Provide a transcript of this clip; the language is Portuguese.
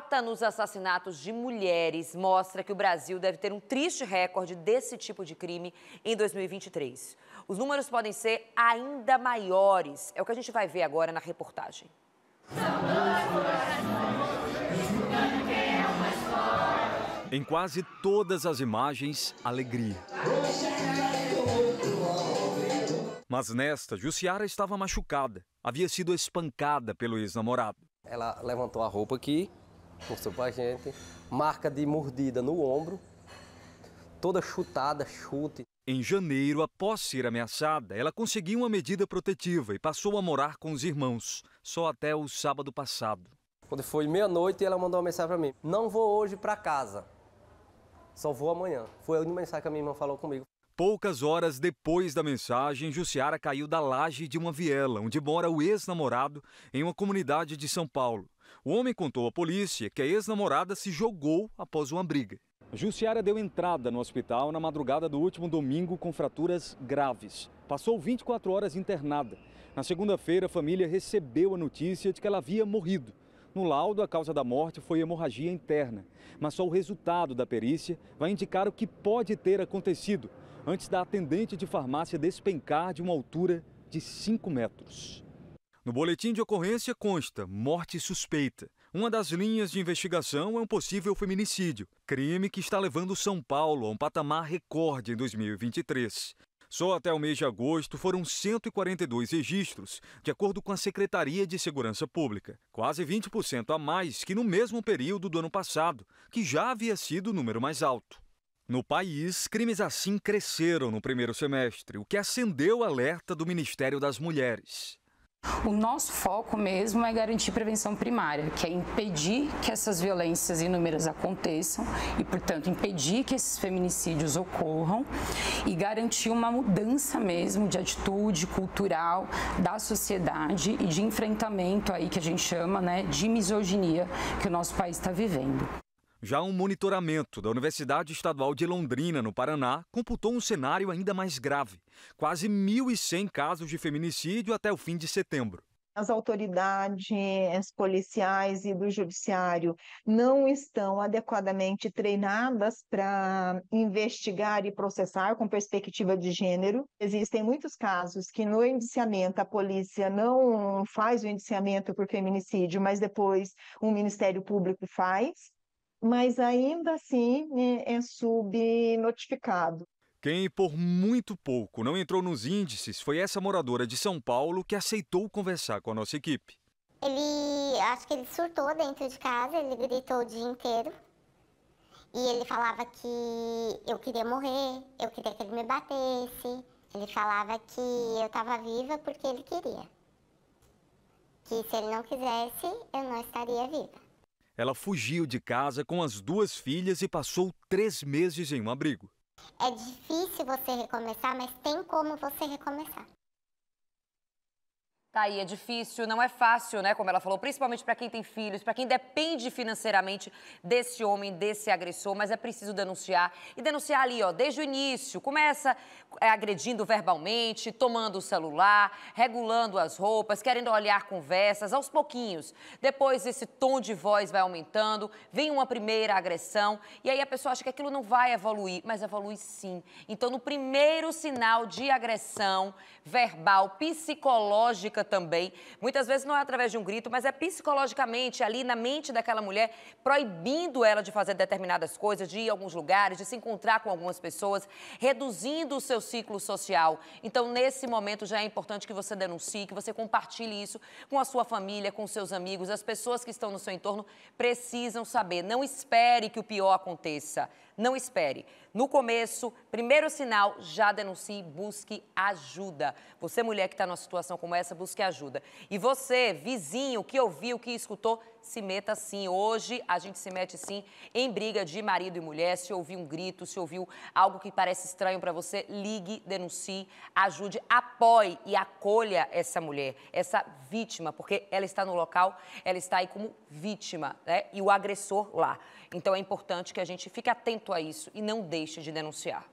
alta nos assassinatos de mulheres mostra que o Brasil deve ter um triste recorde desse tipo de crime em 2023. Os números podem ser ainda maiores. É o que a gente vai ver agora na reportagem. Em quase todas as imagens, alegria. Mas nesta, Jussiara estava machucada. Havia sido espancada pelo ex-namorado. Ela levantou a roupa aqui mostrou pra gente. Marca de mordida no ombro, toda chutada, chute. Em janeiro, após ser ameaçada, ela conseguiu uma medida protetiva e passou a morar com os irmãos, só até o sábado passado. Quando foi meia-noite, ela mandou uma mensagem para mim: Não vou hoje para casa, só vou amanhã. Foi a única mensagem que a minha irmã falou comigo. Poucas horas depois da mensagem, Jussiara caiu da laje de uma viela, onde mora o ex-namorado, em uma comunidade de São Paulo. O homem contou à polícia que a ex-namorada se jogou após uma briga. A Jussiara deu entrada no hospital na madrugada do último domingo com fraturas graves. Passou 24 horas internada. Na segunda-feira, a família recebeu a notícia de que ela havia morrido. No laudo, a causa da morte foi hemorragia interna, mas só o resultado da perícia vai indicar o que pode ter acontecido antes da atendente de farmácia despencar de uma altura de 5 metros. No boletim de ocorrência consta morte suspeita. Uma das linhas de investigação é um possível feminicídio, crime que está levando São Paulo a um patamar recorde em 2023. Só até o mês de agosto foram 142 registros, de acordo com a Secretaria de Segurança Pública, quase 20% a mais que no mesmo período do ano passado, que já havia sido o número mais alto. No país, crimes assim cresceram no primeiro semestre, o que acendeu o alerta do Ministério das Mulheres. O nosso foco mesmo é garantir prevenção primária, que é impedir que essas violências inúmeras aconteçam e, portanto, impedir que esses feminicídios ocorram e garantir uma mudança mesmo de atitude cultural da sociedade e de enfrentamento aí que a gente chama né, de misoginia que o nosso país está vivendo. Já um monitoramento da Universidade Estadual de Londrina, no Paraná, computou um cenário ainda mais grave: quase 1.100 casos de feminicídio até o fim de setembro as autoridades policiais e do judiciário não estão adequadamente treinadas para investigar e processar com perspectiva de gênero. Existem muitos casos que no indiciamento a polícia não faz o indiciamento por feminicídio, mas depois o Ministério Público faz mas ainda assim né, é subnotificado. Quem por muito pouco não entrou nos índices foi essa moradora de São Paulo que aceitou conversar com a nossa equipe. Ele, acho que ele surtou dentro de casa, ele gritou o dia inteiro. E ele falava que eu queria morrer, eu queria que ele me batesse. Ele falava que eu estava viva porque ele queria. Que se ele não quisesse, eu não estaria viva. Ela fugiu de casa com as duas filhas e passou três meses em um abrigo. É difícil você recomeçar, mas tem como você recomeçar. Tá aí, é difícil, não é fácil, né? Como ela falou, principalmente para quem tem filhos, para quem depende financeiramente desse homem, desse agressor, mas é preciso denunciar. E denunciar ali, ó, desde o início. Começa é, agredindo verbalmente, tomando o celular, regulando as roupas, querendo olhar conversas, aos pouquinhos. Depois esse tom de voz vai aumentando, vem uma primeira agressão, e aí a pessoa acha que aquilo não vai evoluir, mas evolui sim. Então, no primeiro sinal de agressão verbal, psicológica, também. Muitas vezes não é através de um grito, mas é psicologicamente ali na mente daquela mulher, proibindo ela de fazer determinadas coisas, de ir a alguns lugares, de se encontrar com algumas pessoas, reduzindo o seu ciclo social. Então, nesse momento, já é importante que você denuncie, que você compartilhe isso com a sua família, com seus amigos, as pessoas que estão no seu entorno precisam saber. Não espere que o pior aconteça. Não espere. No começo, primeiro sinal, já denuncie, busque ajuda. Você, mulher que está numa situação como essa, busque ajuda. E você, vizinho que ouviu, que escutou, se meta sim. Hoje a gente se mete sim em briga de marido e mulher. Se ouvir um grito, se ouviu algo que parece estranho para você, ligue, denuncie, ajude, apoie e acolha essa mulher, essa vítima, porque ela está no local, ela está aí como vítima, né? E o agressor lá. Então é importante que a gente fique atento a isso e não deixe de denunciar.